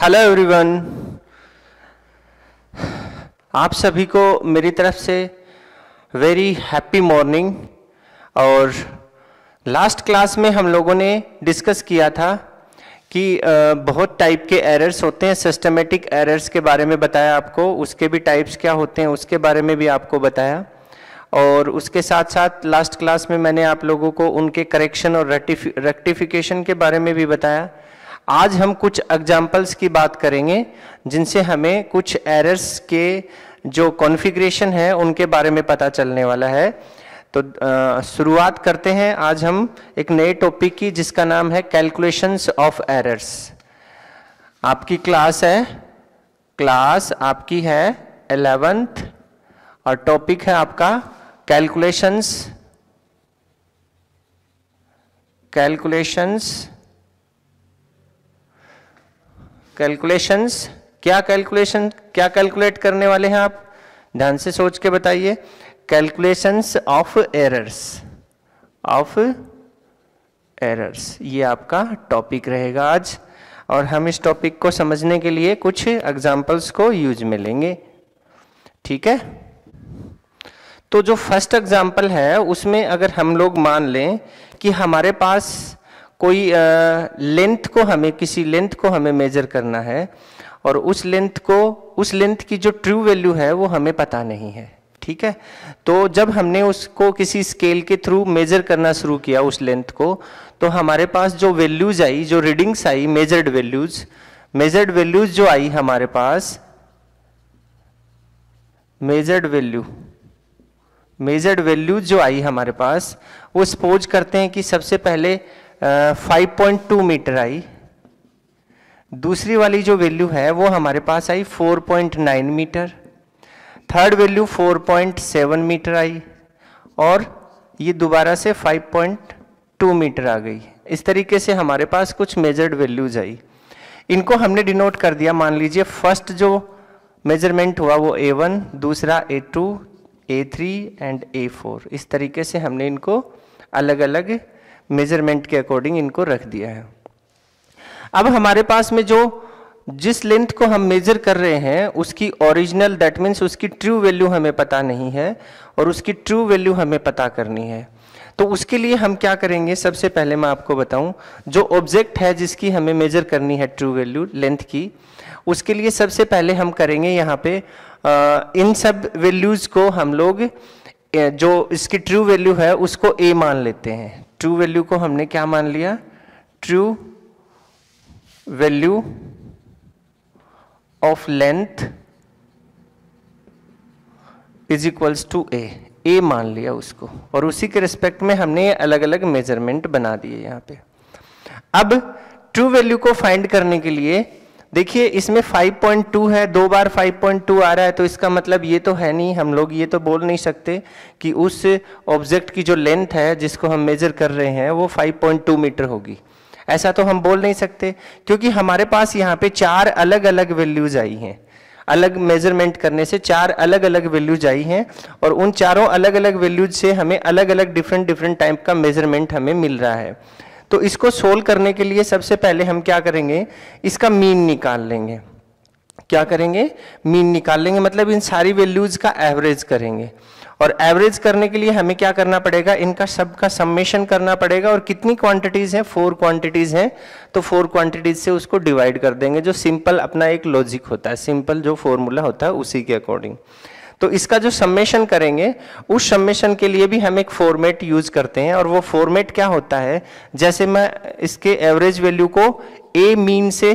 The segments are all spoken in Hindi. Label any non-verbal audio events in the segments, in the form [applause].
हेलो एवरीवन आप सभी को मेरी तरफ से वेरी हैप्पी मॉर्निंग और लास्ट क्लास में हम लोगों ने डिस्कस किया था कि बहुत टाइप के एरर्स होते हैं सिस्टमेटिक एरर्स के बारे में बताया आपको उसके भी टाइप्स क्या होते हैं उसके बारे में भी आपको बताया और उसके साथ साथ लास्ट क्लास में मैंने आप लोगों को उनके करेक्शन और रेक्टिफिकेशन के बारे में भी बताया आज हम कुछ एग्जाम्पल्स की बात करेंगे जिनसे हमें कुछ एरर्स के जो कॉन्फ़िगरेशन है उनके बारे में पता चलने वाला है तो शुरुआत करते हैं आज हम एक नए टॉपिक की जिसका नाम है कैलकुलेशंस ऑफ एरर्स आपकी क्लास है क्लास आपकी है एलेवेंथ और टॉपिक है आपका कैलकुलेशंस कैलकुलेशंस कैलकुलेशंस क्या कैलकुलेशन क्या कैलकुलेट करने वाले हैं आप ध्यान से सोच के बताइए calculations of errors of errors ये आपका टॉपिक रहेगा आज और हम इस टॉपिक को समझने के लिए कुछ एग्जाम्पल्स को यूज में लेंगे ठीक है तो जो फर्स्ट एग्जाम्पल है उसमें अगर हम लोग मान लें कि हमारे पास कोई लेंथ को हमें किसी लेंथ को हमें मेजर करना है और उस लेंथ को उस लेंथ की जो ट्रू वैल्यू है वो हमें पता नहीं है ठीक है तो जब हमने उसको किसी स्केल के थ्रू मेजर करना शुरू किया उस लेंथ को तो हमारे पास जो वैल्यूज आई जो रीडिंग्स आई मेजर्ड वैल्यूज मेजर्ड वैल्यूज जो आई हमारे पास मेजर्ड वैल्यू मेजर्ड वैल्यूज जो आई हमारे पास वो सपोज करते हैं कि सबसे पहले 5.2 मीटर आई दूसरी वाली जो वैल्यू है वो हमारे पास आई 4.9 मीटर थर्ड वैल्यू 4.7 मीटर आई और ये दोबारा से 5.2 मीटर आ गई इस तरीके से हमारे पास कुछ मेजर्ड वैल्यूज आई इनको हमने डिनोट कर दिया मान लीजिए फर्स्ट जो मेजरमेंट हुआ वो A1 दूसरा A2 A3 एंड A4 इस तरीके से हमने इनको अलग अलग मेजरमेंट के अकॉर्डिंग इनको रख दिया है अब हमारे पास में जो जिस लेंथ को हम मेजर कर रहे हैं उसकी ओरिजिनल दैट मीन्स उसकी ट्रू वैल्यू हमें पता नहीं है और उसकी ट्रू वैल्यू हमें पता करनी है तो उसके लिए हम क्या करेंगे सबसे पहले मैं आपको बताऊं जो ऑब्जेक्ट है जिसकी हमें मेजर करनी है ट्रू वैल्यू लेंथ की उसके लिए सबसे पहले हम करेंगे यहाँ पे आ, इन सब वैल्यूज़ को हम लोग जो इसकी ट्रू वैल्यू है उसको ए मान लेते हैं ट्रू वैल्यू को हमने क्या मान लिया true value of length is equals to A A मान लिया उसको और उसी के रिस्पेक्ट में हमने अलग अलग मेजरमेंट बना दिए यहां पे अब ट्रू वैल्यू को फाइंड करने के लिए देखिए इसमें 5.2 है दो बार 5.2 आ रहा है तो इसका मतलब ये तो है नहीं हम लोग ये तो बोल नहीं सकते कि उस ऑब्जेक्ट की जो लेंथ है जिसको हम मेजर कर रहे हैं वो 5.2 मीटर होगी ऐसा तो हम बोल नहीं सकते क्योंकि हमारे पास यहाँ पे चार अलग अलग वैल्यूज आई हैं अलग मेजरमेंट करने से चार अलग अलग वैल्यूज आई हैं और उन चारों अलग अलग वैल्यूज से हमें अलग अलग डिफरेंट डिफरेंट टाइप का मेजरमेंट हमें मिल रहा है तो इसको सोल्व करने के लिए सबसे पहले हम क्या करेंगे इसका मीन निकाल लेंगे क्या करेंगे मीन निकाल लेंगे मतलब इन सारी वैल्यूज का एवरेज करेंगे और एवरेज करने के लिए हमें क्या करना पड़ेगा इनका सबका सम्मेशन करना पड़ेगा और कितनी क्वांटिटीज हैं फोर क्वांटिटीज हैं तो फोर क्वांटिटीज से उसको डिवाइड कर देंगे जो सिंपल अपना एक लॉजिक होता है सिंपल जो फॉर्मूला होता है उसी के अकॉर्डिंग तो इसका जो सम्मेशन करेंगे उस सम्मेशन के लिए भी हम एक फॉर्मेट यूज करते हैं और वो फॉर्मेट क्या होता है जैसे मैं इसके एवरेज वैल्यू को ए मीन से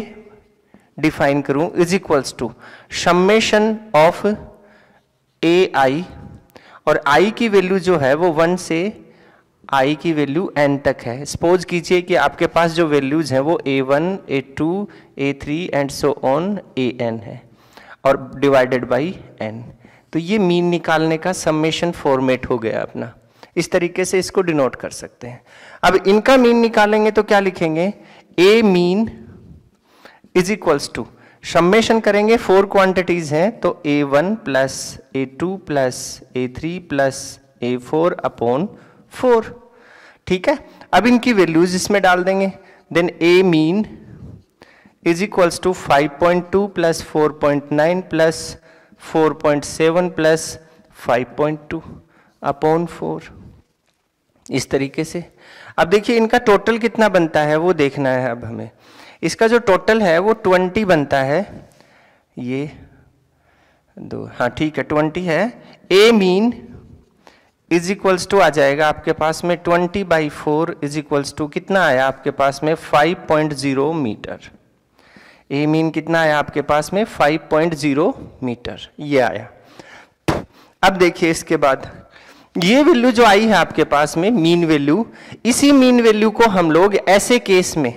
डिफाइन करूं is equals to summation of A I और आई की वैल्यू जो है वो वन से आई की वैल्यू एन तक है सपोज कीजिए कि आपके पास जो वैल्यूज हैं वो A one A two A three and so on A N है और डिवाइडेड बाई एन तो ये मीन निकालने का सम्मेशन फॉर्मेट हो गया अपना इस तरीके से इसको डिनोट कर सकते हैं अब इनका मीन निकालेंगे तो क्या लिखेंगे A mean is equals to summation करेंगे फोर क्वांटिटीज हैं तो A one plus A two plus A three plus A four upon four ठीक है अब इनकी वैल्यूज इसमें डाल देंगे then A mean is equals to five point two plus four point nine plus four point seven plus five point two upon four इस तरीके से अब देखिए इनका टोटल कितना बनता है वो देखना है अब हमें इसका जो टोटल है वो ट्वेंटी बनता है ये दो हाँ ठीक है ट्वेंटी है A mean is equals to आ जाएगा आपके पास में twenty by four is equals to कितना आया आपके पास में five point zero metre A mean कितना आया आपके पास में 5.0 मीटर ये आया अब देखिए इसके बाद ये वैल्यू जो आई है आपके पास में मीन वैल्यू इसी मीन वैल्यू को हम लोग ऐसे केस में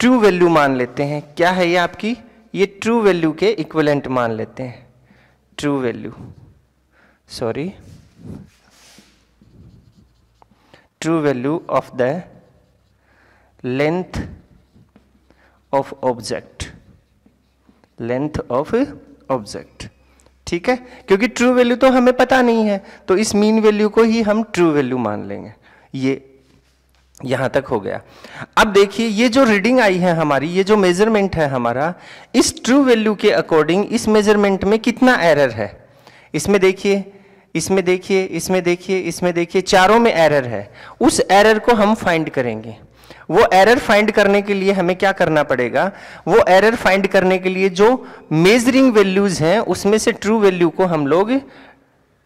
ट्रू वैल्यू मान लेते हैं क्या है ये आपकी ये ट्रू वैल्यू के इक्वलेंट मान लेते हैं true value sorry true value of the length of object length of object ठीक है क्योंकि ट्रू वैल्यू तो हमें पता नहीं है तो इस मीन वैल्यू को ही हम ट्रू वैल्यू मान लेंगे ये यहां तक हो गया अब देखिए ये जो रीडिंग आई है हमारी ये जो मेजरमेंट है हमारा इस ट्रू वैल्यू के अकॉर्डिंग इस मेजरमेंट में कितना एरर है इसमें देखिए इसमें देखिए इसमें देखिए इसमें देखिए चारों में एरर है उस एरर को हम फाइंड करेंगे वो एरर फाइंड करने के लिए हमें क्या करना पड़ेगा वो एरर फाइंड करने के लिए जो मेजरिंग वैल्यूज हैं उसमें से ट्रू वैल्यू को हम लोग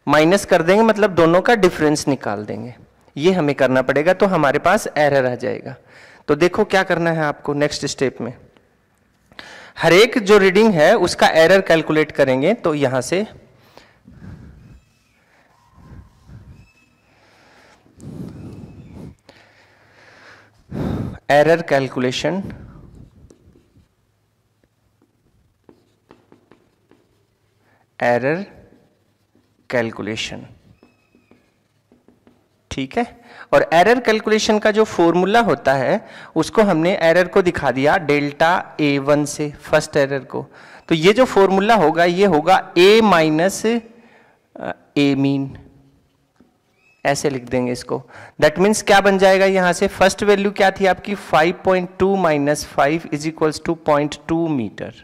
माइनस कर देंगे मतलब दोनों का डिफरेंस निकाल देंगे ये हमें करना पड़ेगा तो हमारे पास एरर आ जाएगा तो देखो क्या करना है आपको नेक्स्ट स्टेप में हरेक जो रीडिंग है उसका एरर कैलकुलेट करेंगे तो यहां से error calculation error calculation ठीक है और एरर कैलकुलेशन का जो फॉर्मूला होता है उसको हमने एरर को दिखा दिया डेल्टा ए वन से फर्स्ट एरर को तो ये जो फॉर्मूला होगा ये होगा ए माइनस ए मीन ऐसे लिख देंगे इसको दैट मीन्स क्या बन जाएगा यहाँ से फर्स्ट वैल्यू क्या थी आपकी 5.2 point two minus five is equals to point two metre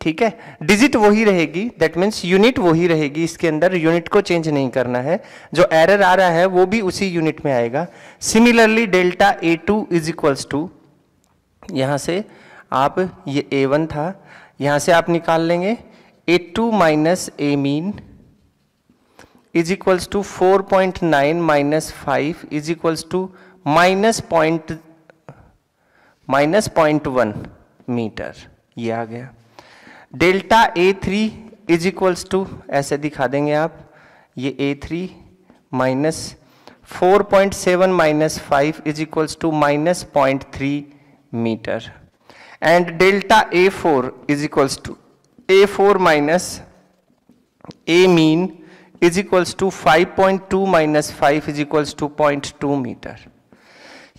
ठीक है डिजिट वही रहेगी दैट मीन्स यूनिट वही रहेगी इसके अंदर यूनिट को चेंज नहीं करना है जो एरर आ रहा है वो भी उसी यूनिट में आएगा similarly delta A two is equals to यहाँ से आप ये ए वन था यहाँ से आप निकाल लेंगे A two minus A mean is equals to four point nine minus five is equals to minus point minus point one metre ये आ गया delta A three is equals to ऐसे दिखा देंगे आप ये A three minus four point seven minus five is equals to minus point three metre and delta A four is equals to A four minus A mean is equals to 5.2 point two minus five is equals to point two metre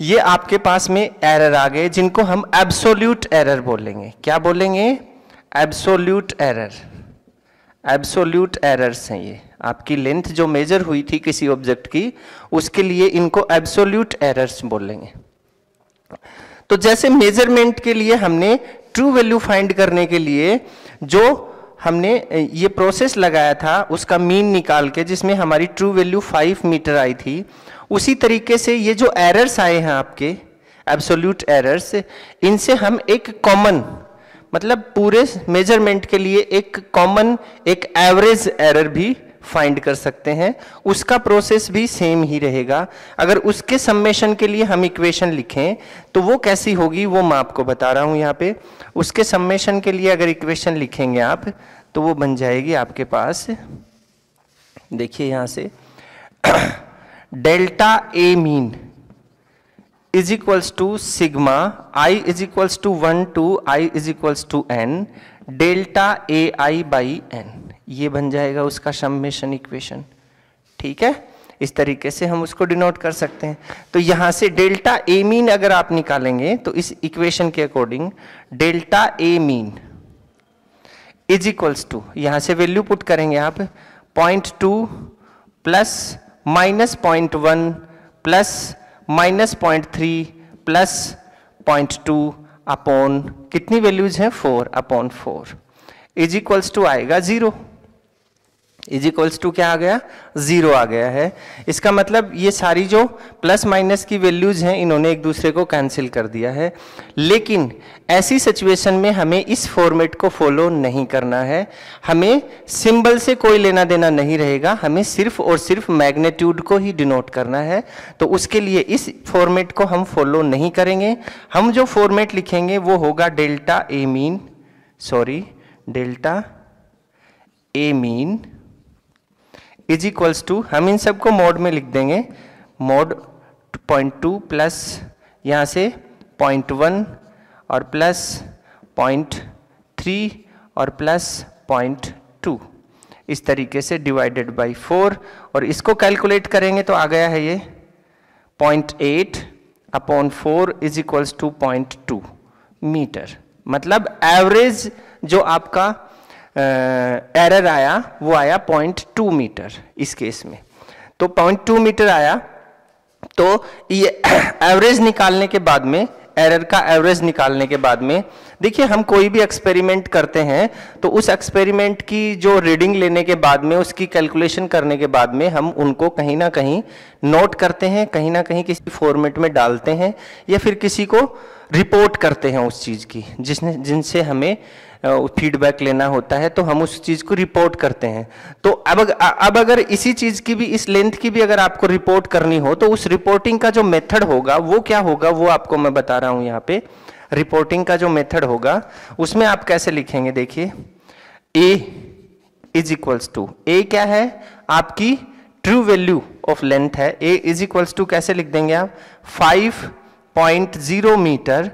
ये आपके पास में एरर आ गए जिनको हम एब्सोल्यूट एरर बोलेंगे क्या बोलेंगे एब्सोल्यूट एरर एब्सोल्यूट एरर्स हैं ये आपकी लेंथ जो मेजर हुई थी किसी ऑब्जेक्ट की उसके लिए इनको एब्सोल्यूट एरर्स बोलेंगे तो जैसे मेजरमेंट के लिए हमने ट्रू वैल्यू फाइंड करने के लिए जो हमने ये प्रोसेस लगाया था उसका मीन निकाल के जिसमें हमारी ट्रू वैल्यू फाइव मीटर आई थी उसी तरीके से ये जो एरर्स आए हैं आपके एब्सोल्यूट एरर्स इनसे हम एक कॉमन मतलब पूरे मेजरमेंट के लिए एक कॉमन एक एवरेज एरर भी फाइंड कर सकते हैं उसका प्रोसेस भी सेम ही रहेगा अगर उसके सम्मेशन के लिए हम इक्वेशन लिखें तो वो कैसी होगी वो मैं आपको बता रहा हूँ यहाँ पे उसके सम्मेशन के लिए अगर इक्वेशन लिखेंगे आप तो वो बन जाएगी आपके पास देखिए यहाँ से [coughs] delta A mean is equals to sigma I is equals to one to I is equals to N delta A I by N ये बन जाएगा उसका सम्मेशन इक्वेशन ठीक है इस तरीके से हम उसको डिनोट कर सकते हैं तो यहां से डेल्टा ए मीन अगर आप निकालेंगे तो इस इक्वेशन के according delta A mean is equals to यहां से वैल्यू पुट करेंगे आप point two plus minus point one plus minus point three plus point two upon कितनी वैल्यूज हैं four upon four is equals to आएगा जीरो इज इक्वल्स टू क्या आ गया जीरो आ गया है इसका मतलब ये सारी जो प्लस माइनस की वैल्यूज हैं इन्होंने एक दूसरे को कैंसिल कर दिया है लेकिन ऐसी सिचुएशन में हमें इस फॉर्मेट को फॉलो नहीं करना है हमें सिंबल से कोई लेना देना नहीं रहेगा हमें सिर्फ और सिर्फ मैग्नेट्यूड को ही डिनोट करना है तो उसके लिए इस फॉर्मेट को हम फॉलो नहीं करेंगे हम जो फॉर्मेट लिखेंगे वो होगा delta A mean sorry delta A mean is equals to हम इन सबको मोड में लिख देंगे मोड पॉइंट टू प्लस यहाँ से पॉइंट वन और प्लस पॉइंट थ्री और प्लस पॉइंट टू इस तरीके से डिवाइडेड बाय फोर और इसको कैलकुलेट करेंगे तो आ गया है ये point eight upon four is equals to point two metre मतलब एवरेज जो आपका एरर आया वो आया पॉइंट टू मीटर इस केस में तो पॉइंट टू मीटर आया तो ये एवरेज [coughs] निकालने के बाद में एरर का एवरेज निकालने के बाद में देखिए हम कोई भी एक्सपेरिमेंट करते हैं तो उस एक्सपेरिमेंट की जो रीडिंग लेने के बाद में उसकी कैलकुलेशन करने के बाद में हम उनको कहीं ना कहीं नोट करते हैं कहीं ना कहीं किसी फॉर्मेट में डालते हैं या फिर किसी को रिपोर्ट करते हैं उस चीज़ की जिसने जिनसे हमें फीडबैक लेना होता है तो हम उस चीज़ को रिपोर्ट करते हैं तो अब अब अगर इसी चीज़ की भी इस लेंथ की भी अगर आपको रिपोर्ट करनी हो तो उस रिपोर्टिंग का जो मेथड होगा वो क्या होगा वो आपको मैं बता रहा हूँ यहाँ पे रिपोर्टिंग का जो मेथड होगा उसमें आप कैसे लिखेंगे देखिए A is equals to A क्या है आपकी ट्रू वैल्यू ऑफ लेंथ है ए इज इक्वल्स टू कैसे लिख देंगे आप फाइव पॉइंट जीरो मीटर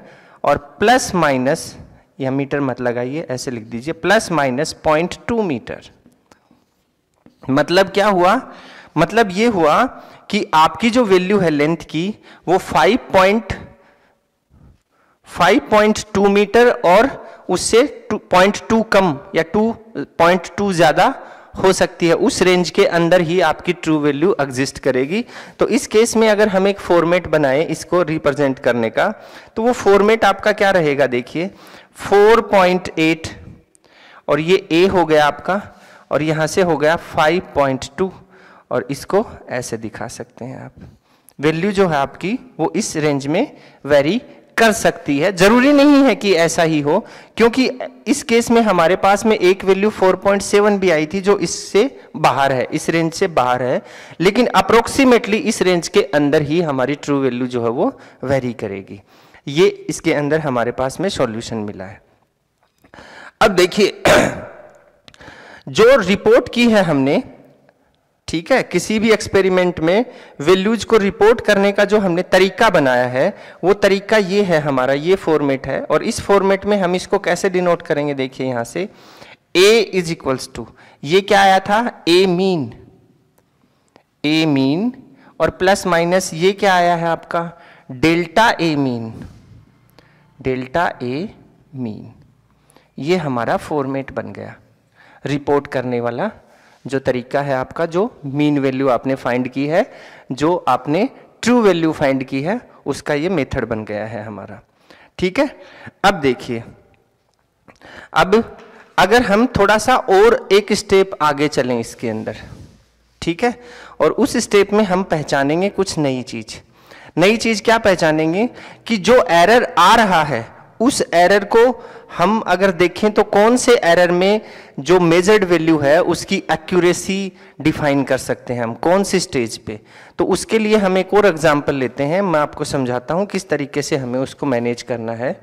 और प्लस माइनस यह मीटर मत लगाइए ऐसे लिख दीजिए plus minus point two metre मतलब क्या हुआ मतलब ये हुआ कि आपकी जो वैल्यू है लेंथ की वो फाइव पॉइंट टू मीटर और उससे पॉइंट टू कम या टू पॉइंट टू ज़्यादा हो सकती है उस रेंज के अंदर ही आपकी ट्रू वैल्यू एग्जिस्ट करेगी तो इस केस में अगर हम एक फॉर्मेट बनाएं इसको रिप्रेजेंट करने का तो वो फॉर्मेट आपका क्या रहेगा देखिए 4.8 और ये ए हो गया आपका और यहाँ से हो गया 5.2 और इसको ऐसे दिखा सकते हैं आप वैल्यू जो है आपकी वो इस रेंज में वेरी कर सकती है जरूरी नहीं है कि ऐसा ही हो क्योंकि इस केस में हमारे पास में एक वैल्यू 4.7 भी आई थी जो इससे बाहर है इस रेंज से बाहर है लेकिन अप्रोक्सीमेटली इस रेंज के अंदर ही हमारी ट्रू वैल्यू जो है वो वेरी करेगी ये इसके अंदर हमारे पास में सॉल्यूशन मिला है अब देखिए [clears throat] जो रिपोर्ट की है हमने ठीक है किसी भी एक्सपेरिमेंट में वैल्यूज को रिपोर्ट करने का जो हमने तरीका बनाया है वो तरीका ये है हमारा ये फॉर्मेट है और इस फॉर्मेट में हम इसको कैसे डिनोट करेंगे देखिए यहां से ए इज इक्वल्स टू ये क्या आया था ए मीन ए मीन और प्लस माइनस ये क्या आया है आपका delta A mean delta A mean ये हमारा फॉर्मेट बन गया रिपोर्ट करने वाला जो तरीका है आपका जो मीन वैल्यू आपने फाइंड की है जो आपने ट्रू वैल्यू फाइंड की है उसका ये मेथड बन गया है हमारा ठीक है अब देखिए अब अगर हम थोड़ा सा और एक स्टेप आगे चलें इसके अंदर ठीक है और उस स्टेप में हम पहचानेंगे कुछ नई चीज़ नई चीज क्या पहचानेंगे कि जो एरर आ रहा है उस एरर को हम अगर देखें तो कौन से एरर में जो मेजर्ड वैल्यू है उसकी एक्यूरेसी डिफाइन कर सकते हैं हम कौन से स्टेज पे तो उसके लिए हम एक और एग्जांपल लेते हैं मैं आपको समझाता हूं किस तरीके से हमें उसको मैनेज करना है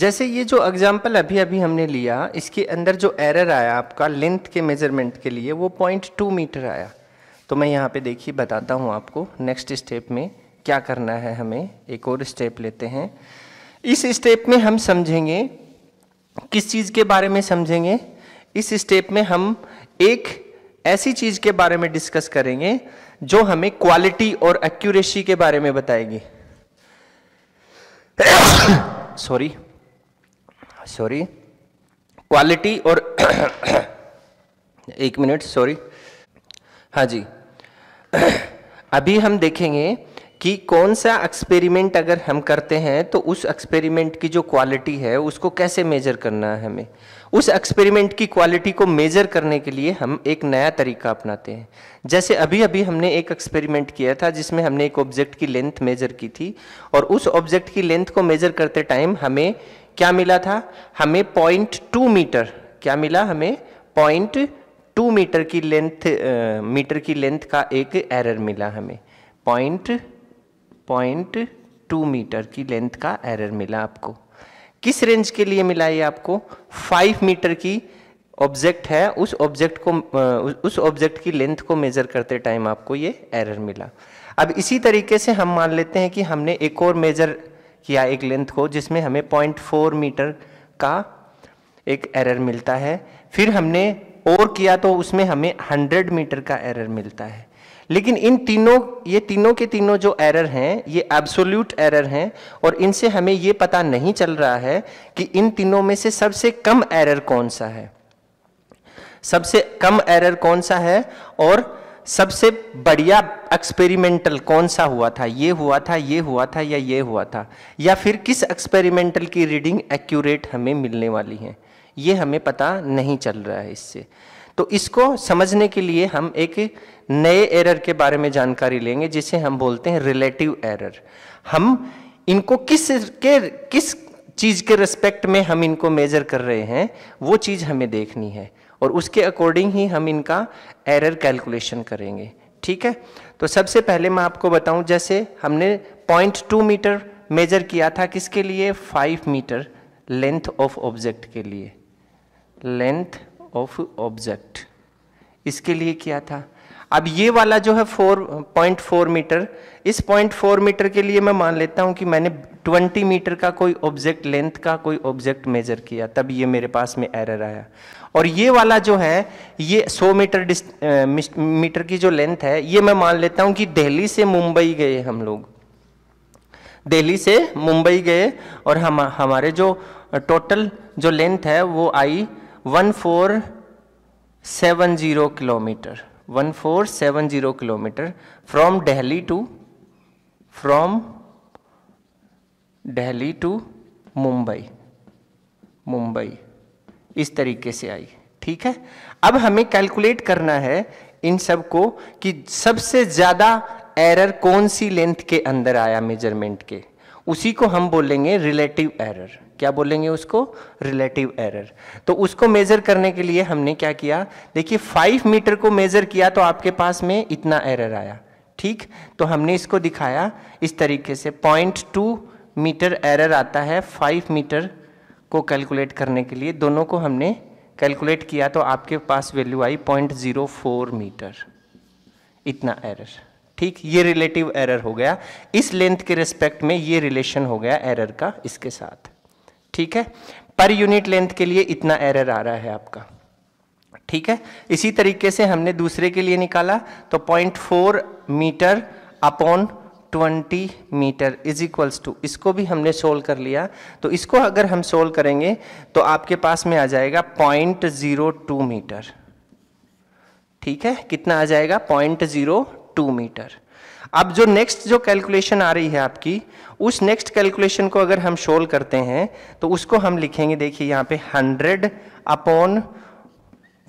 जैसे ये जो एग्जाम्पल अभी अभी हमने लिया इसके अंदर जो एरर आया आपका लेंथ के मेजरमेंट के लिए वो पॉइंट टू मीटर आया तो मैं यहाँ पे देखिए बताता हूँ आपको नेक्स्ट स्टेप में क्या करना है हमें एक और स्टेप लेते हैं इस स्टेप में हम समझेंगे किस चीज़ के बारे में समझेंगे इस स्टेप में हम एक ऐसी चीज़ के बारे में डिस्कस करेंगे जो हमें क्वालिटी और एक्यूरेसी के बारे में बताएगी सॉरी सॉरी क्वालिटी और [coughs] एक मिनट सॉरी हाँ जी [coughs] अभी हम देखेंगे कि कौन सा एक्सपेरिमेंट अगर हम करते हैं तो उस एक्सपेरिमेंट की जो क्वालिटी है उसको कैसे मेजर करना है हमें उस एक्सपेरिमेंट की क्वालिटी को मेजर करने के लिए हम एक नया तरीका अपनाते हैं जैसे अभी अभी हमने एक एक्सपेरिमेंट किया था जिसमें हमने एक ऑब्जेक्ट की लेंथ मेजर की थी और उस ऑब्जेक्ट की लेंथ को मेजर करते टाइम हमें क्या मिला था हमें पॉइंट टू मीटर क्या मिला हमें पॉइंट टू मीटर की लेंथ मीटर की लेंथ का एक एरर मिला हमें पॉइंट पॉइंट टू मीटर की लेंथ का एरर मिला आपको किस रेंज के लिए मिला ये आपको फाइव मीटर की ऑब्जेक्ट है उस ऑब्जेक्ट को उस ऑब्जेक्ट की लेंथ को मेज़र करते टाइम आपको ये एरर मिला अब इसी तरीके से हम मान लेते हैं कि हमने एक और मेज़र किया एक लेंथ को जिसमें हमें पॉइंट फोर मीटर का एक एरर मिलता है फिर हमने और किया तो उसमें हमें 100 मीटर का एरर मिलता है लेकिन इन तीनों ये तीनों के तीनों जो एरर हैं ये एब्सोल्यूट एरर हैं और इनसे हमें ये पता नहीं चल रहा है कि इन तीनों में से सबसे कम एरर कौन सा है सबसे कम एरर कौन सा है और सबसे बढ़िया एक्सपेरिमेंटल कौन सा हुआ था ये हुआ था ये हुआ था या ये हुआ था या फिर किस एक्सपेरिमेंटल की रीडिंग एक्यूरेट हमें मिलने वाली है ये हमें पता नहीं चल रहा है इससे तो इसको समझने के लिए हम एक नए एरर के बारे में जानकारी लेंगे जिसे हम बोलते हैं रिलेटिव एरर हम इनको किस के किस चीज़ के रिस्पेक्ट में हम इनको मेजर कर रहे हैं वो चीज़ हमें देखनी है और उसके अकॉर्डिंग ही हम इनका एरर कैलकुलेशन करेंगे ठीक है तो सबसे पहले मैं आपको बताऊं जैसे हमने पॉइंट टू मीटर मेजर किया था किसके लिए five metre length of object के लिए लेंथ ऑफ ऑब्जेक्ट इसके लिए किया था अब ये वाला जो है फोर पॉइंट फोर मीटर इस पॉइंट फोर मीटर के लिए मैं मान लेता हूं कि मैंने ट्वेंटी मीटर का कोई ऑब्जेक्ट लेंथ का कोई ऑब्जेक्ट मेजर किया तब ये मेरे पास में एरर आया और ये वाला जो है ये सौ मीटर मीटर की जो लेंथ है ये मैं मान लेता हूं कि दिल्ली से मुंबई गए हम लोग दिल्ली से मुंबई गए और हम हमारे जो टोटल जो लेंथ है वो आई 1470 kilometre 1470 kilometre from Delhi to from Delhi to Mumbai Mumbai इस तरीके से आई ठीक है अब हमें कैलकुलेट करना है इन सब को कि सबसे ज़्यादा एरर कौन सी लेंथ के अंदर आया मेजरमेंट के उसी को हम बोलेंगे रिलेटिव एरर क्या बोलेंगे उसको रिलेटिव एरर तो उसको मेजर करने के लिए हमने क्या किया देखिए फाइव मीटर को मेजर किया तो आपके पास में इतना एरर आया ठीक तो हमने इसको दिखाया इस तरीके से पॉइंट टू मीटर एरर आता है फाइव मीटर को कैलकुलेट करने के लिए दोनों को हमने कैलकुलेट किया तो आपके पास वैल्यू आई पॉइंट जीरो फोर मीटर इतना एरर ठीक ये रिलेटिव एरर हो गया इस लेंथ के रिस्पेक्ट में ये रिलेशन हो गया एरर का इसके साथ ठीक है पर यूनिट लेंथ के लिए इतना एरर आ रहा है आपका ठीक है इसी तरीके से हमने दूसरे के लिए निकाला तो 0.4 metre upon 20 metre is equals to इसको भी हमने सोल्व कर लिया तो इसको अगर हम सोल्व करेंगे तो आपके पास में आ जाएगा 0.02 मीटर ठीक है कितना आ जाएगा 0.02 मीटर अब जो नेक्स्ट जो कैलकुलेशन आ रही है आपकी उस नेक्स्ट कैलकुलेशन को अगर हम शोल करते हैं तो उसको हम लिखेंगे देखिए यहाँ पे hundred upon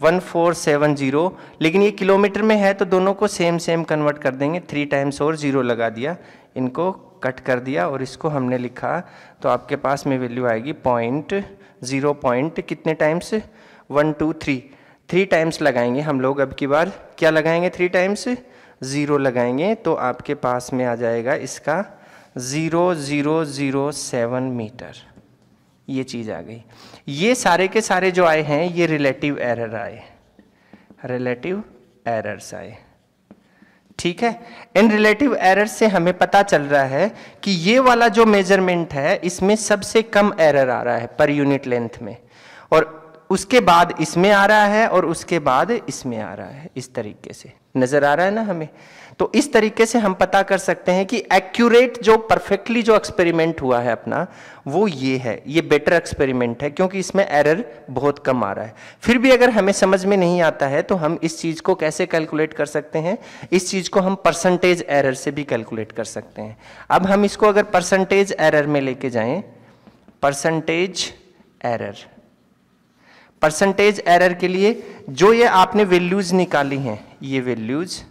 one four seven zero लेकिन ये किलोमीटर में है तो दोनों को सेम सेम कन्वर्ट कर देंगे थ्री टाइम्स और ज़ीरो लगा दिया इनको कट कर दिया और इसको हमने लिखा तो आपके पास में वैल्यू आएगी पॉइंट ज़ीरो पॉइंट कितने times one two three three times लगाएंगे हम लोग अब की बार क्या लगाएंगे थ्री टाइम्स ज़ीरो लगाएंगे तो आपके पास में आ जाएगा इसका zero zero zero seven metre ये चीज़ आ गई ये सारे के सारे जो आए हैं ये रिलेटिव एरर आए रिलेटिव एरर्स आए ठीक है इन रिलेटिव एरर से हमें पता चल रहा है कि ये वाला जो मेजरमेंट है इसमें सबसे कम एरर आ रहा है पर यूनिट लेंथ में और उसके बाद इसमें आ रहा है और उसके बाद इसमें आ रहा है इस तरीके से नजर आ रहा है ना हमें तो इस तरीके से हम पता कर सकते हैं कि एक्यूरेट जो परफेक्टली जो एक्सपेरिमेंट हुआ है अपना वो ये है ये बेटर एक्सपेरिमेंट है क्योंकि इसमें एरर बहुत कम आ रहा है फिर भी अगर हमें समझ में नहीं आता है तो हम इस चीज़ को कैसे कैलकुलेट कर सकते हैं इस चीज़ को हम परसेंटेज एरर से भी कैलकुलेट कर सकते हैं अब हम इसको अगर परसेंटेज एरर में लेके जाएं परसेंटेज एरर परसेंटेज एरर के लिए जो ये आपने वैल्यूज निकाली हैं ये वैल्यूज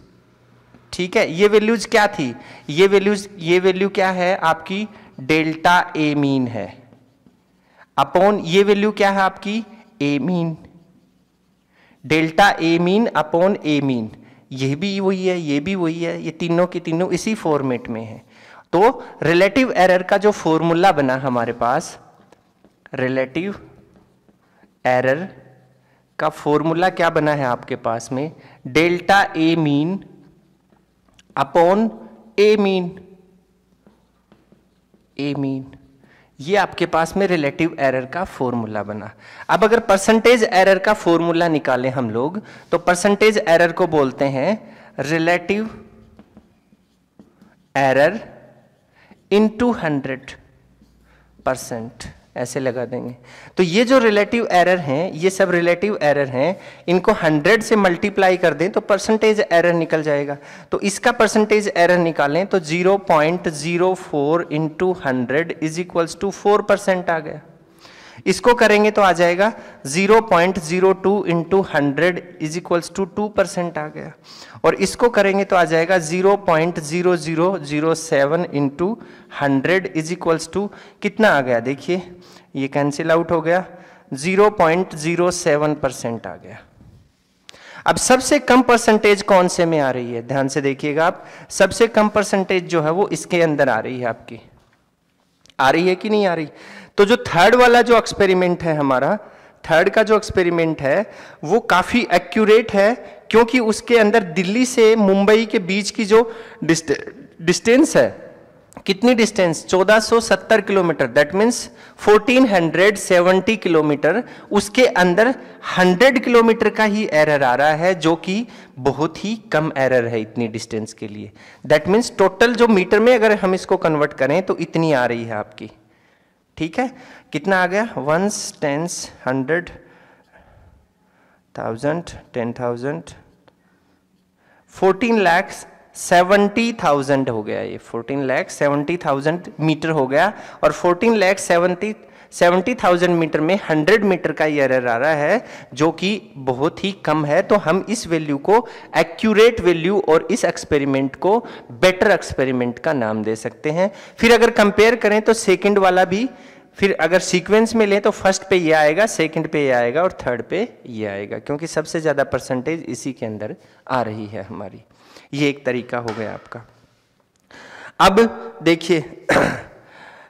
ठीक है ये वैल्यूज क्या थी ये वैल्यूज ये वैल्यू क्या है आपकी डेल्टा ए मीन है अपॉन ये वैल्यू क्या है आपकी A mean delta A mean upon A mean ये भी वही है ये भी वही है ये तीनों के तीनों इसी फॉर्मेट में है तो रिलेटिव एरर का जो फॉर्मूला बना हमारे पास रिलेटिव एरर का फॉर्मूला क्या बना है आपके पास में delta A mean upon A mean A mean ये आपके पास में रिलेटिव एरर का फॉर्मूला बना अब अगर परसेंटेज एरर का फॉर्मूला निकालें हम लोग तो परसेंटेज एरर को बोलते हैं relative error into hundred percent ऐसे लगा देंगे तो ये जो रिलेटिव एरर हैं ये सब रिलेटिव एरर हैं इनको 100 से मल्टीप्लाई कर दें तो परसेंटेज एरर निकल जाएगा तो इसका परसेंटेज एरर निकालें तो 0.04 point zero four into hundred is equals to four percent आ गया इसको करेंगे तो आ जाएगा 0.02 point zero two into hundred is equals to two percent आ गया और इसको करेंगे तो आ जाएगा 0.0007 point zero zero zero seven into hundred is equals to कितना आ गया देखिए ये कैंसिल आउट हो गया 0.07 परसेंट आ गया अब सबसे कम परसेंटेज कौन से में आ रही है ध्यान से देखिएगा आप सबसे कम परसेंटेज जो है वो इसके अंदर आ रही है आपकी आ रही है कि नहीं आ रही तो जो थर्ड वाला जो एक्सपेरिमेंट है हमारा थर्ड का जो एक्सपेरिमेंट है वो काफ़ी एक्यूरेट है क्योंकि उसके अंदर दिल्ली से मुंबई के बीच की जो डिस्टेंस है कितनी distance 1470 kilometre that means 1470 kilometre उसके अंदर 100 किलोमीटर का ही एरर आ रहा है जो कि बहुत ही कम एरर है इतनी डिस्टेंस के लिए दैट मीन्स टोटल जो मीटर में अगर हम इसको कन्वर्ट करें तो इतनी आ रही है आपकी ठीक है कितना आ गया ones tens hundred thousand ten thousand fourteen lakhs seventy thousand हो गया ये fourteen lakh seventy thousand metre हो गया और fourteen lakh seventy seventy thousand metre में हंड्रेड मीटर का एरर आ रहा है जो कि बहुत ही कम है तो हम इस वैल्यू को एक्यूरेट वैल्यू और इस एक्सपेरिमेंट को बेटर एक्सपेरिमेंट का नाम दे सकते हैं फिर अगर कंपेयर करें तो सेकेंड वाला भी फिर अगर सीक्वेंस में लें तो फर्स्ट पे ये आएगा सेकंड पे ये आएगा और थर्ड पे ये आएगा क्योंकि सबसे ज़्यादा परसेंटेज इसी के अंदर आ रही है हमारी ये एक तरीका हो गया आपका अब देखिए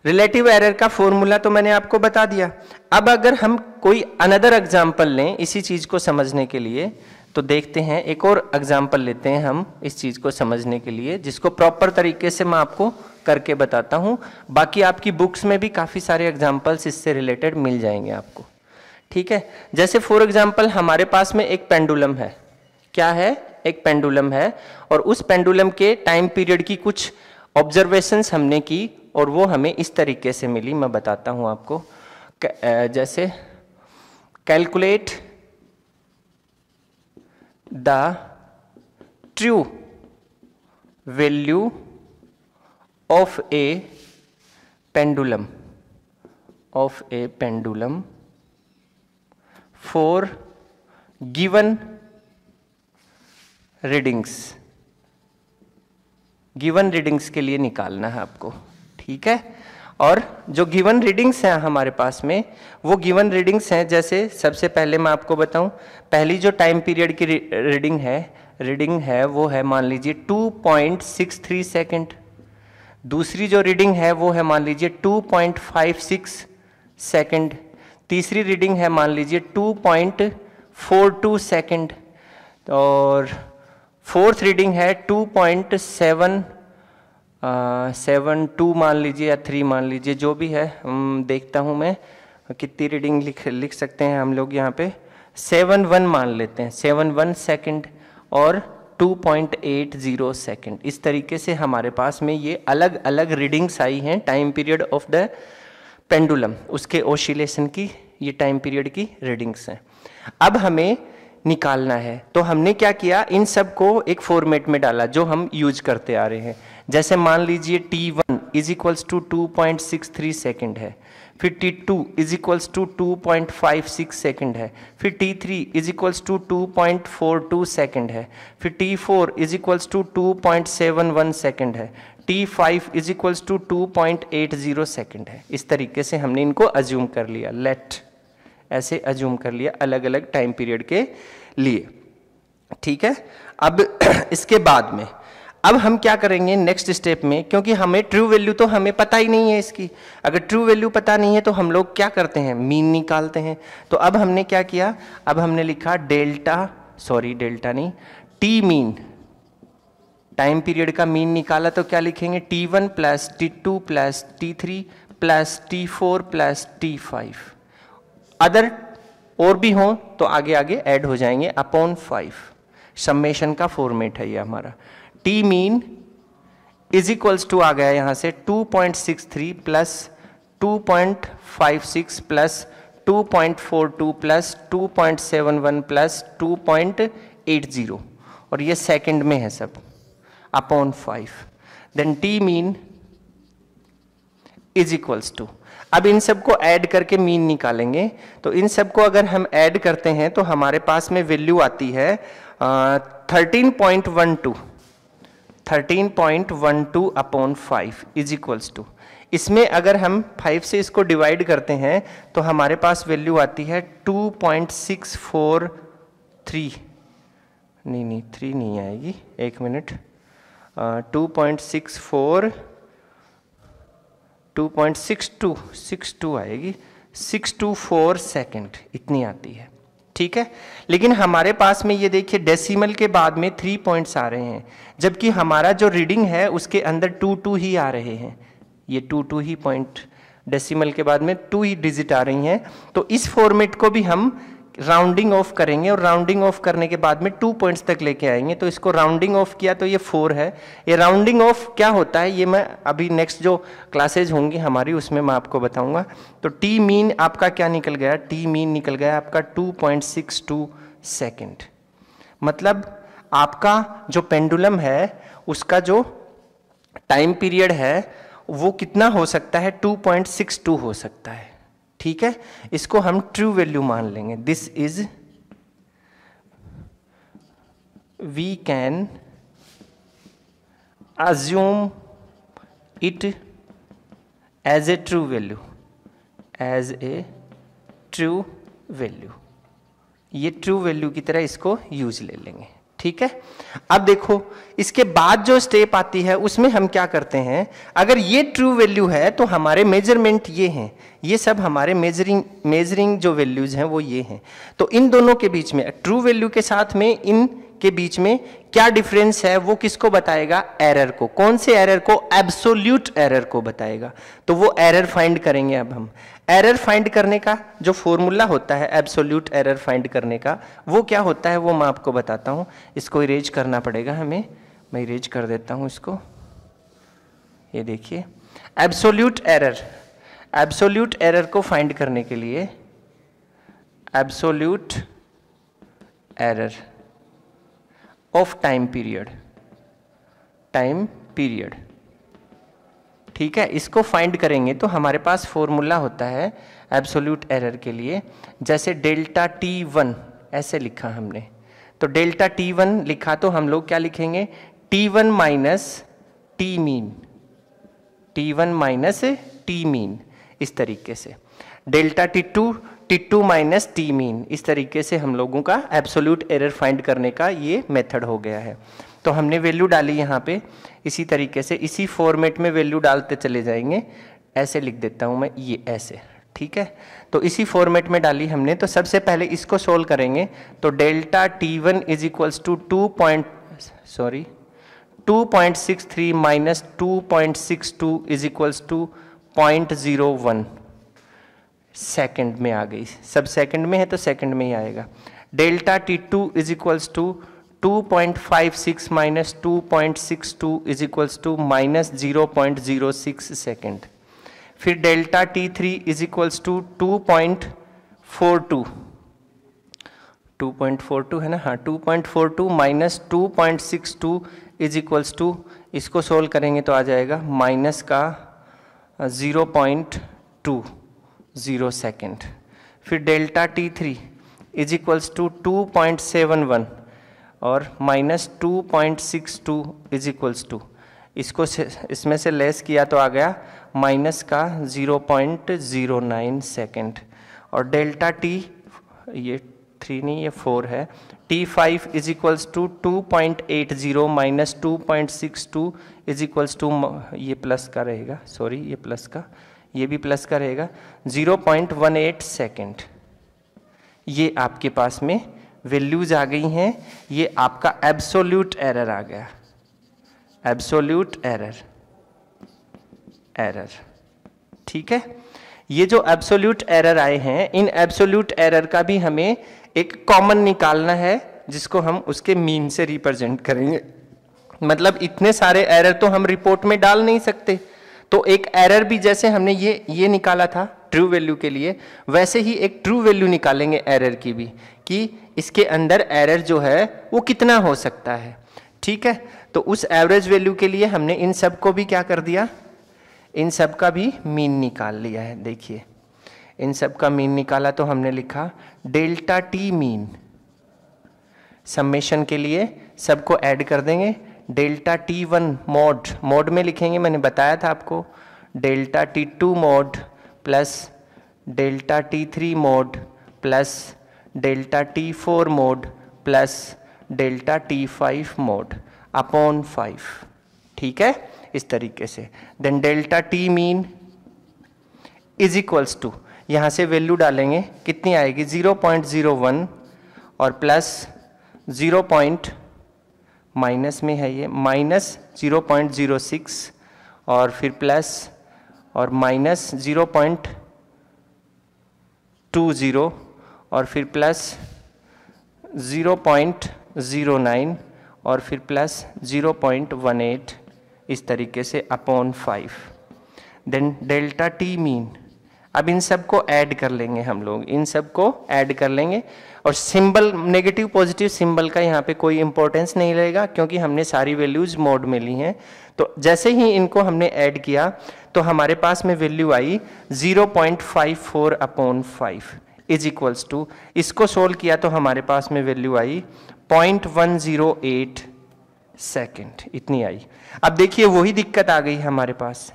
रिलेटिव [clears throat] एरर का फॉर्मूला तो मैंने आपको बता दिया अब अगर हम कोई अनदर एग्जाम्पल लें इसी चीज़ को समझने के लिए तो देखते हैं एक और एग्जाम्पल लेते हैं हम इस चीज़ को समझने के लिए जिसको प्रॉपर तरीके से मैं आपको करके बताता हूँ बाकी आपकी बुक्स में भी काफ़ी सारे एग्जाम्पल्स इससे रिलेटेड मिल जाएंगे आपको ठीक है जैसे फॉर एग्जाम्पल हमारे पास में एक पेंडुलम है क्या है एक पेंडुलम है और उस पेंडुलम के टाइम पीरियड की कुछ ऑब्जर्वेशंस हमने की और वो हमें इस तरीके से मिली मैं बताता हूँ आपको जैसे calculate the true value of a pendulum of a pendulum for given readings given readings के लिए निकालना है आपको ठीक है और जो गिवन रीडिंग्स हैं हमारे पास में वो गिवन रीडिंग्स हैं जैसे सबसे पहले मैं आपको बताऊं पहली जो टाइम पीरियड की रीडिंग है रीडिंग है वो है मान लीजिए 2.63 पॉइंट सेकेंड दूसरी जो रीडिंग है वो है मान लीजिए 2.56 सेकेंड तीसरी रीडिंग है मान लीजिए 2.42 सेकेंड और फोर्थ रीडिंग है 2.7 सेवन टू मान लीजिए या थ्री मान लीजिए जो भी है देखता हूँ मैं कितनी रीडिंग लिख लिख सकते हैं हम लोग यहाँ पे सेवन वन मान लेते हैं सेवन वन सेकेंड और 2.80 सेकेंड इस तरीके से हमारे पास में ये अलग अलग रीडिंग्स आई हैं time period of the pendulum उसके ओशिलेशन की ये टाइम पीरियड की रीडिंग्स हैं अब हमें निकालना है तो हमने क्या किया इन सब को एक फॉर्मेट में डाला जो हम यूज करते आ रहे हैं जैसे मान लीजिए T one is equals to two point six three second है फिर T two is equals to two point five six second है फिर T three is equals to two point four two second है फिर T four is equals to two point seven one second है T five is equals to two point eight zero second है इस तरीके से हमने इनको अज्यूम कर लिया लेट ऐसे अज्यूम कर लिया अलग अलग टाइम पीरियड के लिए ठीक है अब [clears throat] इसके बाद में अब हम क्या करेंगे नेक्स्ट स्टेप में क्योंकि हमें ट्रू वैल्यू तो हमें पता ही नहीं है इसकी अगर ट्रू वैल्यू पता नहीं है तो हम लोग क्या करते हैं मीन निकालते हैं तो अब हमने क्या किया अब हमने लिखा डेल्टा सॉरी डेल्टा नहीं टी मीन टाइम पीरियड का मीन निकाला तो क्या लिखेंगे T one plus T two plus T three plus T four plus T five other और भी हो तो आगे आगे ऐड हो जाएंगे अपॉन फाइव सम्मेशन का फॉर्मेट है ये हमारा T mean is equals to आ गया यहां से 2.63 प्लस 2.56 प्लस 2.42 प्लस 2.71 प्लस 2.80 और ये सेकंड में है सब upon five then T mean is equals to अब इन सब को ऐड करके मीन निकालेंगे तो इन सब को अगर हम ऐड करते हैं तो हमारे पास में वैल्यू आती है thirteen point one two thirteen point one two upon five is equals to इसमें अगर हम फाइव से इसको डिवाइड करते हैं तो हमारे पास वैल्यू आती है two point six four three नहीं नहीं थ्री नहीं आएगी एक minute two point six four two point six two six two आएगी सिक्स टू फोर सेकेंड इतनी आती है ठीक है लेकिन हमारे पास में ये देखिए डेसिमल के बाद में थ्री पॉइंट्स आ रहे हैं जबकि हमारा जो रीडिंग है उसके अंदर टू टू ही आ रहे हैं ये टू टू ही पॉइंट डेसिमल के बाद में टू ही डिजिट आ रही हैं तो इस फॉर्मेट को भी हम राउंडिंग ऑफ करेंगे और राउंडिंग ऑफ करने के बाद में टू पॉइंट्स तक लेके आएंगे तो इसको राउंडिंग ऑफ किया तो ये फोर है ये राउंडिंग ऑफ क्या होता है ये मैं अभी नेक्स्ट जो क्लासेज होंगी हमारी उसमें मैं आपको बताऊंगा तो टी मीन आपका क्या निकल गया टी मीन निकल गया आपका two point six two second मतलब आपका जो पेंडुलम है उसका जो टाइम पीरियड है वो कितना हो सकता है टू पॉइंट सिक्स टू हो सकता है ठीक है इसको हम ट्रू वैल्यू मान लेंगे this is we can assume it as a true value as a true value ये ट्रू वैल्यू की तरह इसको यूज ले लेंगे ठीक है अब देखो इसके बाद जो स्टेप आती है उसमें हम क्या करते हैं अगर ये ट्रू वैल्यू है तो हमारे मेजरमेंट ये हैं ये सब हमारे मेजरिंग मेजरिंग जो वैल्यूज़ हैं वो ये हैं तो इन दोनों के बीच में ट्रू वैल्यू के साथ में इन के बीच में क्या डिफरेंस है वो किसको बताएगा एरर को कौन से एरर को एब्सोल्यूट एरर को बताएगा तो वो एरर फाइंड करेंगे अब हम एरर फाइंड करने का जो फॉर्मूला होता है एब्सोल्यूट एरर फाइंड करने का वो क्या होता है वो मैं आपको बताता हूँ इसको इरेज करना पड़ेगा हमें मैं इरेज कर देता हूँ इसको ये देखिए एब्सोल्यूट एरर एब्सोल्यूट एरर को फाइंड करने के लिए absolute error of time period time period ठीक है इसको फाइंड करेंगे तो हमारे पास फॉर्मूला होता है एब्सोल्यूट एरर के लिए जैसे डेल्टा टी वन ऐसे लिखा हमने तो डेल्टा टी वन लिखा तो हम लोग क्या लिखेंगे T one minus T mean T one minus T mean इस तरीके से delta T two T two minus T mean इस तरीके से हम लोगों का एब्सोल्यूट एरर फाइंड करने का ये मेथड हो गया है तो हमने वैल्यू डाली यहाँ पे इसी तरीके से इसी फॉर्मेट में वैल्यू डालते चले जाएंगे ऐसे लिख देता हूँ मैं ये ऐसे ठीक है तो इसी फॉर्मेट में डाली हमने तो सबसे पहले इसको सोल्व करेंगे तो delta T one is equals to two point sorry two point six three minus two point six two is equals to point zero one second में आ गई सब सेकेंड में है तो सेकेंड में ही आएगा delta T two is equals to two point five six minus two point six two is equals to minus zero point zero six second फिर delta T three is equals to two point four two two point four two है ना हाँ two point four two minus two point six two is equals to इसको सोल्व करेंगे तो आ जाएगा माइनस का zero point two zero second फिर delta T three is equals to two point seven one और minus two point six two is equals to इसको से, इसमें से लेस किया तो आ गया माइनस का zero point zero nine second और डेल्टा टी ये थ्री नहीं ये फोर है T five is equals to two point eight zero minus two point six two is equals to ये प्लस का रहेगा सॉरी ये प्लस का ये भी प्लस का रहेगा zero point one eight second ये आपके पास में वैल्यूज आ गई हैं ये आपका एब्सोल्यूट एरर आ गया एब्सोल्यूट एरर एरर ठीक है ये जो एब्सोल्यूट एरर आए हैं इन एब्सोल्यूट एरर का भी हमें एक कॉमन निकालना है जिसको हम उसके मीन से रिप्रेजेंट करेंगे मतलब इतने सारे एरर तो हम रिपोर्ट में डाल नहीं सकते तो एक एरर भी जैसे हमने ये ये निकाला था ट्रू वैल्यू के लिए वैसे ही एक ट्रू वैल्यू निकालेंगे एरर की भी कि इसके अंदर एरर जो है वो कितना हो सकता है ठीक है तो उस एवरेज वैल्यू के लिए हमने इन सब को भी क्या कर दिया इन सब का भी मीन निकाल लिया है देखिए इन सब का मीन निकाला तो हमने लिखा डेल्टा टी मीन समेशन के लिए सबको ऐड कर देंगे delta T one mod mod में लिखेंगे मैंने बताया था आपको delta T two mod plus delta T three mod plus delta T four mod plus delta T five mod upon five ठीक है इस तरीके से then delta T mean is equals to यहाँ से वैल्यू डालेंगे कितनी आएगी 0.01 और प्लस 0. माइनस में है ये माइनस 0.06 और फिर प्लस और माइनस 0.20 और फिर plus zero point zero nine और फिर plus zero point one eight इस तरीके से upon five then delta T mean अब इन सब को ऐड कर लेंगे हम लोग इन सब को ऐड कर लेंगे और सिंबल नेगेटिव पॉजिटिव सिंबल का यहाँ पे कोई इंपॉर्टेंस नहीं रहेगा क्योंकि हमने सारी वैल्यूज़ मोड में ली हैं तो जैसे ही इनको हमने ऐड किया तो हमारे पास में वैल्यू आई 0.54 point five four upon five is equals to इसको सोल्व किया तो हमारे पास में वैल्यू आई point one zero eight second इतनी आई अब देखिए वही दिक्कत आ गई हमारे पास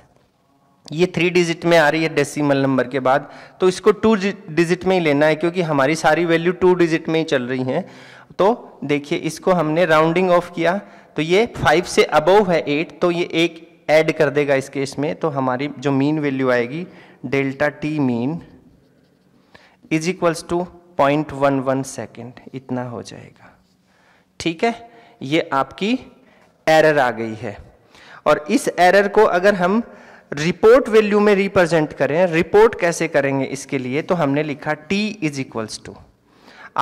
ये थ्री डिजिट में आ रही है डेसिमल नंबर के बाद तो इसको टू डिजिट में ही लेना है क्योंकि हमारी सारी वैल्यू टू डिजिट में ही चल रही हैं तो देखिए इसको हमने राउंडिंग ऑफ किया तो ये फाइव से अबव है एट तो ये एक ऐड कर देगा इस केस में तो हमारी जो मीन वैल्यू आएगी delta T mean is equals to point one one second इतना हो जाएगा ठीक है ये आपकी एरर आ गई है और इस एरर को अगर हम रिपोर्ट वैल्यू में रिप्रेजेंट करें रिपोर्ट कैसे करेंगे इसके लिए तो हमने लिखा टी इज इक्वल्स टू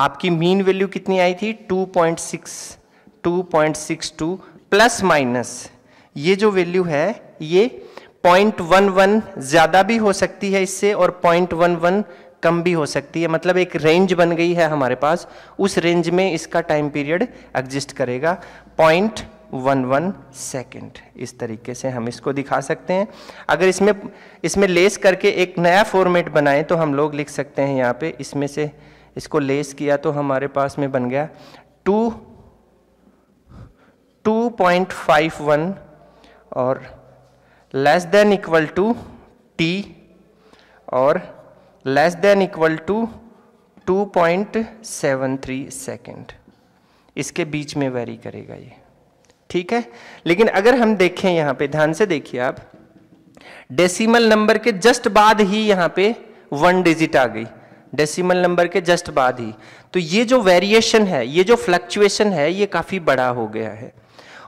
आपकी मीन वैल्यू कितनी आई थी 2.6 2.62 प्लस माइनस ये जो वैल्यू है ये 0.11 ज़्यादा भी हो सकती है इससे और 0.11 कम भी हो सकती है मतलब एक रेंज बन गई है हमारे पास उस रेंज में इसका टाइम पीरियड एग्जिस्ट करेगा पॉइंट वन वन सेकेंड इस तरीके से हम इसको दिखा सकते हैं अगर इसमें इसमें लेस करके एक नया फॉर्मेट बनाए तो हम लोग लिख सकते हैं यहाँ पे इसमें से इसको लेस किया तो हमारे पास में बन गया two two point five one और less than equal to T और less than equal to 2.73 second इसके बीच में वेरी करेगा ये ठीक है लेकिन अगर हम देखें यहां पे ध्यान से देखिए आप डेसिमल नंबर के जस्ट बाद ही यहाँ पे वन डिजिट आ गई डेसिमल नंबर के जस्ट बाद ही तो ये जो वेरिएशन है ये जो फ्लक्चुएशन है ये काफ़ी बड़ा हो गया है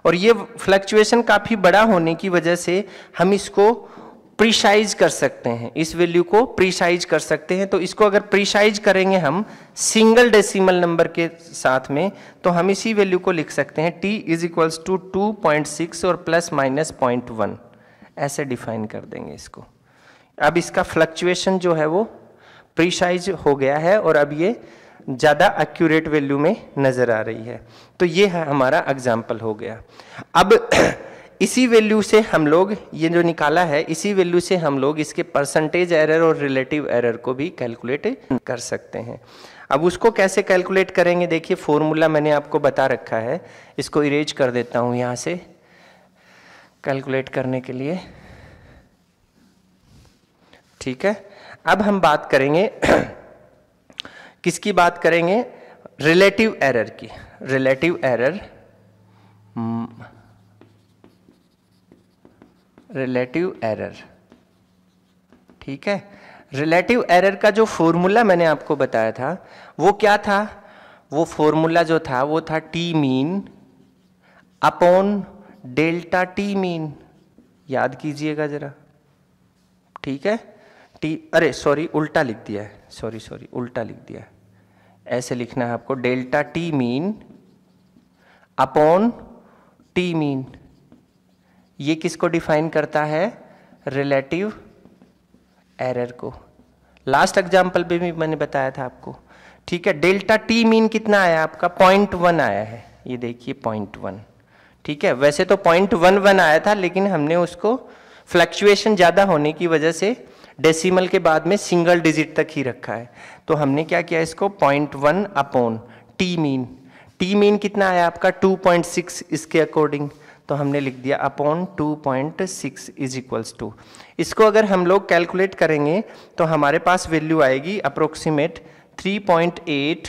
और ये फ्लक्चुएशन काफ़ी बड़ा होने की वजह से हम इसको प्रीसाइज कर सकते हैं इस वैल्यू को प्रीसाइज कर सकते हैं तो इसको अगर प्रीसाइज करेंगे हम सिंगल डेसिमल नंबर के साथ में तो हम इसी वैल्यू को लिख सकते हैं T is equals to two point six और प्लस माइनस पॉइंट वन ऐसे डिफाइन कर देंगे इसको अब इसका फ्लक्चुएशन जो है वो प्रीसाइज हो गया है और अब ये ज़्यादा एक्यूरेट वैल्यू में नज़र आ रही है तो ये है हमारा एग्जाम्पल हो गया अब इसी वैल्यू से हम लोग ये जो निकाला है इसी वैल्यू से हम लोग इसके परसेंटेज एरर और रिलेटिव एरर को भी कैलकुलेट कर सकते हैं अब उसको कैसे कैलकुलेट करेंगे देखिए फॉर्मूला मैंने आपको बता रखा है इसको इरेज कर देता हूँ यहाँ से कैलकुलेट करने के लिए ठीक है अब हम बात करेंगे [clears throat] किसकी बात करेंगे रिलेटिव एरर की रिलेटिव एरर रिलेटिव एरर ठीक है रिलेटिव एरर का जो फॉर्मूला मैंने आपको बताया था वो क्या था वो फॉर्मूला जो था वो था T mean upon delta T mean याद कीजिएगा जरा ठीक है टी अरे सॉरी उल्टा लिख दिया है सॉरी सॉरी उल्टा लिख दिया है ऐसे लिखना है आपको delta T mean upon T mean ये किसको डिफाइन करता है रिलेटिव एरर को लास्ट एग्जाम्पल पे भी मैंने बताया था आपको ठीक है डेल्टा टी मीन कितना आया आपका पॉइंट वन आया है ये देखिए पॉइंट वन ठीक है वैसे तो पॉइंट वन वन आया था लेकिन हमने उसको फ्लक्चुएशन ज़्यादा होने की वजह से डेसिमल के बाद में सिंगल डिजिट तक ही रखा है तो हमने क्या किया इसको point one upon T mean T mean कितना आया आपका टू इसके अकॉर्डिंग तो हमने लिख दिया upon two point six is equals to इसको अगर हम लोग कैलकुलेट करेंगे तो हमारे पास वैल्यू आएगी approximate three point eight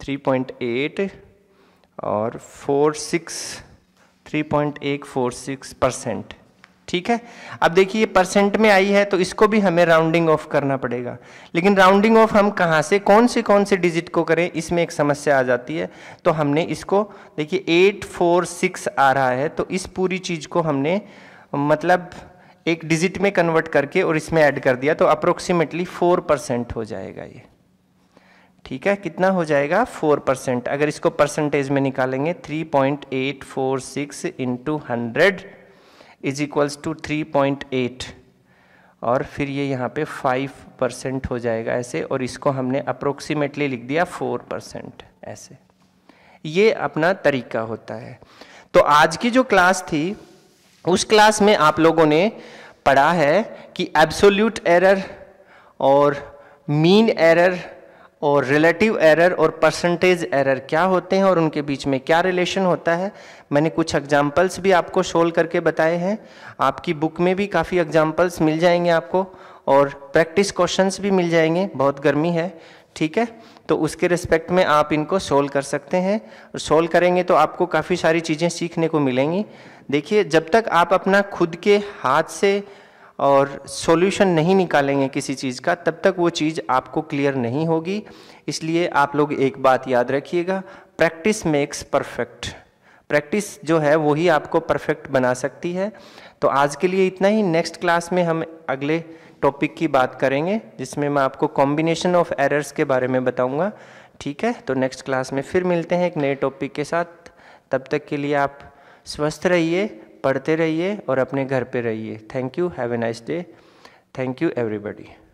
three point eight और four six three point eight four six percent ठीक है अब देखिए परसेंट में आई है तो इसको भी हमें राउंडिंग ऑफ करना पड़ेगा लेकिन राउंडिंग ऑफ हम कहाँ से कौन से कौन से डिजिट को करें इसमें एक समस्या आ जाती है तो हमने इसको देखिए एट फोर सिक्स आ रहा है तो इस पूरी चीज़ को हमने मतलब एक डिजिट में कन्वर्ट करके और इसमें ऐड कर दिया तो अप्रोक्सीमेटली फोर परसेंट हो जाएगा ये ठीक है कितना हो जाएगा फोर परसेंट अगर इसको परसेंटेज में निकालेंगे three point eight four six into hundred is equals to three point eight और फिर ये यहाँ पे फाइव परसेंट हो जाएगा ऐसे और इसको हमने अप्रोक्सीमेटली लिख दिया फोर परसेंट ऐसे ये अपना तरीका होता है तो आज की जो क्लास थी उस क्लास में आप लोगों ने पढ़ा है कि एब्सोल्यूट एरर और मीन एरर और रिलेटिव एरर और परसेंटेज एरर क्या होते हैं और उनके बीच में क्या रिलेशन होता है मैंने कुछ एग्जाम्पल्स भी आपको सोल्व करके बताए हैं आपकी बुक में भी काफ़ी एग्जाम्पल्स मिल जाएंगे आपको और प्रैक्टिस क्वेश्चंस भी मिल जाएंगे बहुत गर्मी है ठीक है तो उसके रिस्पेक्ट में आप इनको सोल्व कर सकते हैं और सोल्व करेंगे तो आपको काफ़ी सारी चीज़ें सीखने को मिलेंगी देखिए जब तक आप अपना खुद के हाथ से और सॉल्यूशन नहीं निकालेंगे किसी चीज़ का तब तक वो चीज़ आपको क्लियर नहीं होगी इसलिए आप लोग एक बात याद रखिएगा प्रैक्टिस मेक्स परफेक्ट प्रैक्टिस जो है वही आपको परफेक्ट बना सकती है तो आज के लिए इतना ही नेक्स्ट क्लास में हम अगले टॉपिक की बात करेंगे जिसमें मैं आपको कॉम्बिनेशन ऑफ एरर्स के बारे में बताऊंगा ठीक है तो नेक्स्ट क्लास में फिर मिलते हैं एक नए टॉपिक के साथ तब तक के लिए आप स्वस्थ रहिए पढ़ते रहिए और अपने घर पे रहिए thank you have a nice day thank you everybody